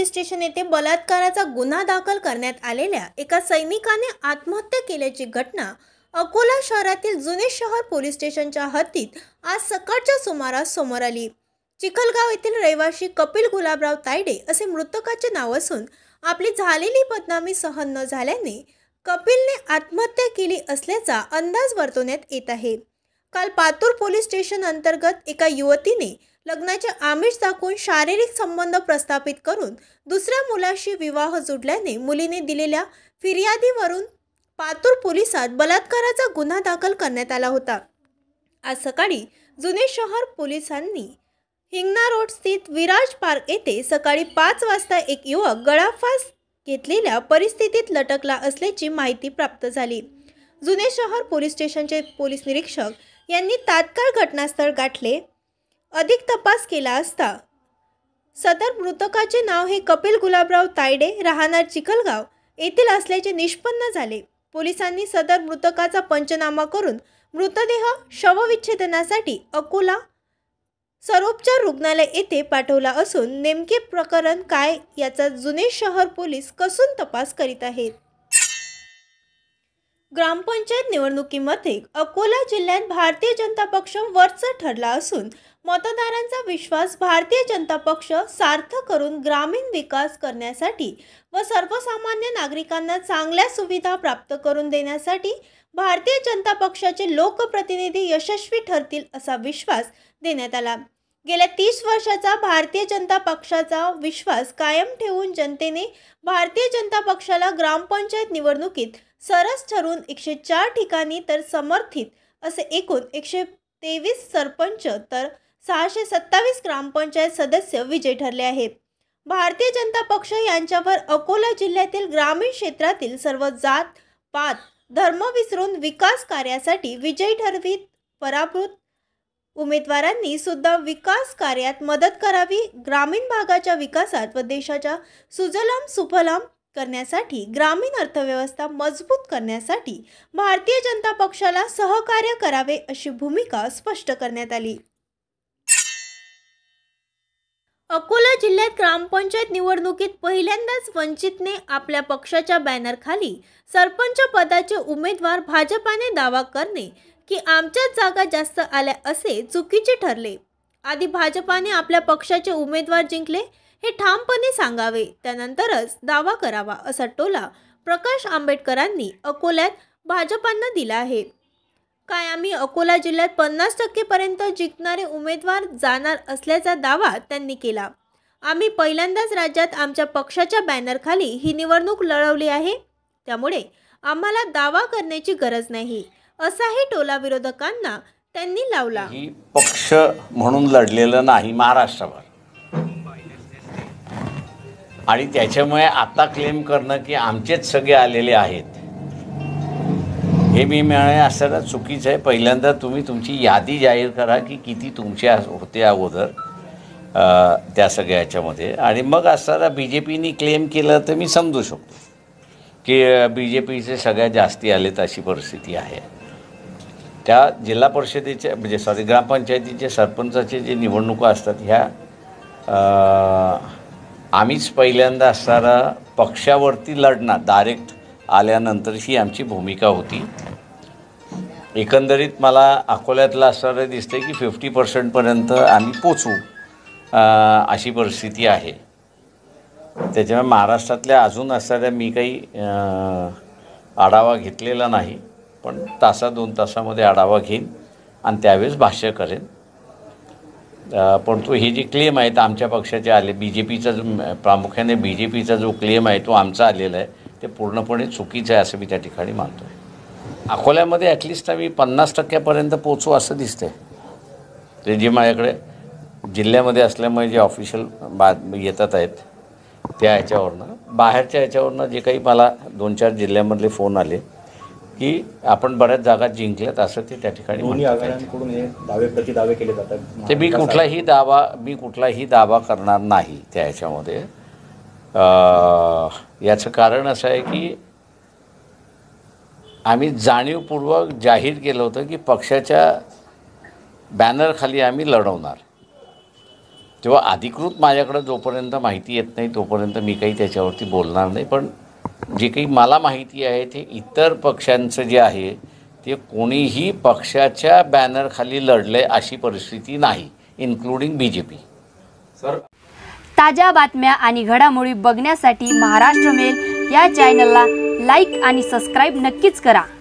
police station येथे बलात्काराचा गुन्हा दाखल करण्यात आलेल्या एका सैनिकाने आत्महत्या केल्याची घटना अकोला शहरातील जुने शहर पोलीस स्टेशनच्या हद्दीत आज सकाळच्या सुमारास समोर आली चिखलगाव येथील रहिवाशी कपिल गुलाबराव तायडे असे मृतकाचे नाव असून आपली झालेली बदनामी सहन न झाल्याने कपिलने आत्महत्या केली असल्याचा अंदाज वर्तवण्यात येत आहे काल पातूर पोलीस स्टेशन अंतर्गत एका युवतीने लग्नाचे आमिष दाखवून शारीरिक संबंध प्रस्थापित करून दुसऱ्या मुलाशी विवाह जुडल्याने मुलीने दिलेल्या फिर्यादीवरून पातूर पोलिसात बलात्काराचा गुन्हा दाखल करण्यात आला होता आज सकाळी जुने शहर पोलिसांनी हिंगणा रोड स्थित विराज पार्क येथे सकाळी पाच वाजता एक युवक गळाफास घेतलेल्या परिस्थितीत लटकला असल्याची माहिती प्राप्त झाली जुने शहर पोलीस स्टेशनचे पोलीस निरीक्षक यांनी तात्काळ घटनास्थळ गाठले अधिक तपास केला असता सदर मृतकाचे नाव हे कपिल गुलाबराव तायडे राहणार चिखलगाव येथील असल्याचे निष्पन्न झाले पोलिसांनी सदर मृतकाचा पंचनामा करून मृतदेह शवविच्छेदनासाठी अकोला सरोपचार रुग्णालय येथे पाठवला असून नेमके प्रकरण काय याचा जुने शहर पोलीस कसून तपास करीत आहेत ग्रामपंचायत निवडणुकीमध्ये अकोला जिल्ह्यात भारतीय जनता पक्ष वरच ठरला असून मतदारांचा विश्वास भारतीय जनता पक्ष सार्थ करून ग्रामीण विकास करण्यासाठी व सर्वसामान्य नागरिकांना चांगल्या सुविधा प्राप्त करून देण्यासाठी भारतीय जनता पक्षाचे लोकप्रतिनिधी यशस्वी ठरतील असा विश्वास देण्यात आला गेल्या तीस वर्षाचा भारतीय जनता पक्षाचा विश्वास कायम ठेवून जनतेने भारतीय जनता पक्षाला ग्रामपंचायत निवडणुकीत सरस ठरून एकशे चार ठिकाणी तर समर्थित असे एकूण एकशे तेवीस सरपंच तर सहाशे सत्तावीस ग्रामपंचायत सदस्य विजय ठरले आहेत भारतीय जनता पक्ष यांच्यावर अकोला जिल्ह्यातील ग्रामीण क्षेत्रातील सर्व जात पात धर्म विसरून विकास कार्यासाठी विजयी ठरवीत पराभूत उमेदवारांनी सुद्धा विकास कार्यात मदत करावी ग्रामीण भागाच्या विकासात व देशाच्या सुजलाम सुफलाम करण्यासाठी ग्रामीण अर्थव्यवस्था मजबूत करण्यासाठी भारतीय जनता पक्षाला सहकार्य करावे अशी भूमिका स्पष्ट करण्यात आली अकोला जिल्ह्यात ग्रामपंचायत निवडणुकीत पहिल्यांदाच वंचितने आपल्या पक्षाच्या बॅनरखाली सरपंच पदाचे उमेदवार भाजपाने दावा करणे की आमच्याच जागा जास्त आल्या असे चुकीचे ठरले आधी भाजपाने आपल्या पक्षाचे उमेदवार जिंकले हे ठामपणे सांगावे त्यानंतरच दावा करावा असा टोला प्रकाश आंबेडकरांनी अकोल्यात भाजपांना दिला आहे काय आम्ही अकोला जिल्ह्यात पन्नास टक्केपर्यंत जिंकणारे उमेदवार जाणार असल्याचा दावा त्यांनी केला आम्ही पहिल्यांदाच राज्यात आमच्या पक्षाच्या बॅनरखाली ही निवडणूक लढवली आहे त्यामुळे आम्हाला दावा करण्याची गरज नाही असाही टोला विरोधकांना त्यांनी लावला पक्ष म्हणून लढलेलं नाही महाराष्ट्रावर आणि त्याच्यामुळे आता क्लेम करणं की आमचेच सगळे आलेले आहेत हे मी मिळणे असताना चुकीचं आहे पहिल्यांदा तुम्ही तुमची यादी जाहीर करा की किती तुमचे होते अगोदर त्या सगळ्या ह्याच्यामध्ये आणि मग असताना बी जे पीनी क्लेम केलं तर मी समजू शकतो की बी जे पीचे सगळ्यात जास्ती आलेत अशी परिस्थिती आहे त्या जिल्हा परिषदेच्या म्हणजे सॉरी ग्रामपंचायतीचे सरपंचाचे जे निवडणुका असतात ह्या आम्हीच पहिल्यांदा असणारा पक्षावरती लढणार डायरेक्ट आल्यानंतर ही आमची भूमिका होती एकंदरीत मला अकोल्यातला असणारं दिसतं की फिफ्टी पर्सेंटपर्यंत आम्ही पोचू अशी परिस्थिती आहे त्याच्यामुळे महाराष्ट्रातल्या अजून असणाऱ्या मी काही आढावा घेतलेला नाही पण तासा दोन तासामध्ये आढावा घेईन आणि त्यावेळेस भाष्य करेन पण तो ही जी क्लेम तर आमच्या पक्षाचे आले बी जे पीचा जो प्रामुख्याने बी जे पीचा जो क्लेम आहे तो आमचा आलेला आहे ते पूर्णपणे चुकीचं आहे असं मी त्या ठिकाणी मानतो आहे अकोल्यामध्ये ॲटलिस्ट आम्ही पन्नास टक्क्यापर्यंत पोचू असं दिसतं आहे ते जे माझ्याकडे जिल्ह्यामध्ये असल्यामुळे जे ऑफिशियल बा येतात आहेत त्या ह्याच्यावरनं बाहेरच्या ह्याच्यावरनं जे काही मला दोन चार जिल्ह्यामधले फोन आले की आपण बऱ्याच जागा जिंकल्यात असं ते त्या ठिकाणी दावे प्रति दावे केले जातात ते मी कुठलाही दावा मी कुठलाही दावा करणार नाही त्या ह्याच्यामध्ये याचं कारण असं आहे की आम्ही जाणीवपूर्वक जाहीर केलं होतं की पक्षाच्या बॅनर खाली आम्ही लढवणार तेव्हा अधिकृत माझ्याकडं जोपर्यंत माहिती येत नाही तोपर्यंत मी काही त्याच्यावरती बोलणार नाही पण जे काही मला माहिती आहे ते इतर पक्षांचं जे आहे ते कोणीही पक्षाच्या बॅनरखाली खाली लढले अशी परिस्थिती नाही including B J P sir ताज्या बातम्या आणि घडामोडी बघण्यासाठी महाराष्ट्र मेल या चॅनलला लाईक आणि सबस्क्राईब नक्कीच करा